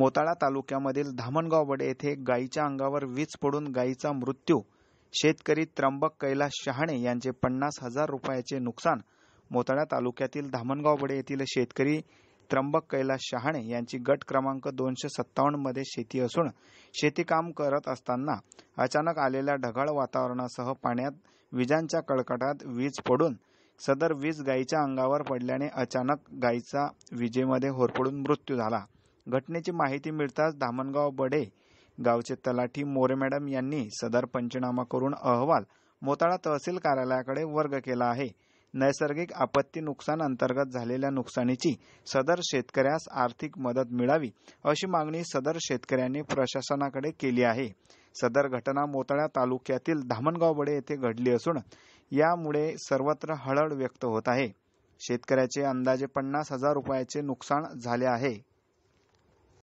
मोताळा तालुक्यामधील धामणगावबडे येथे गायीच्या अंगावर वीज पडून गायीचा मृत्यू शेतकरी त्र्यंबक कैलास शहाणे यांचे पन्नास हजार रुपयाचे नुकसान मोताळा तालुक्यातील धामणगावबडे येथील शेतकरी त्र्यंबक कैलास शहाणे यांची गट क्रमांक दोनशे सत्तावन्नमध्ये शेती असून शेतीकाम करत असताना अचानक आलेल्या ढगाळ वातावरणासह पाण्यात विजांच्या कळकटात वीज पडून सदर वीज गायीच्या अंगावर पडल्याने अचानक गायीचा विजेमध्ये होरपडून मृत्यू झाला घटनेची माहिती मिळताच धामणगाव बडे गावचे तलाठी मोरे मॅडम यांनी सदर पंचनामा करून अहवाल मोताळा तहसील कार्यालयाकडे वर्ग केला आहे नैसर्गिक आपत्ती नुकसान अंतर्गत झालेल्या नुकसानीची सदर शेतकऱ्यास आर्थिक मदत मिळावी अशी मागणी सदर शेतकऱ्यांनी प्रशासनाकडे केली आहे सदर घटना मोताळा तालुक्यातील धामणगाव बडे येथे घडली असून यामुळे सर्वत्र हळहळ व्यक्त होत आहे शेतकऱ्याचे अंदाजे पन्नास हजार रुपयाचे नुकसान झाले आहे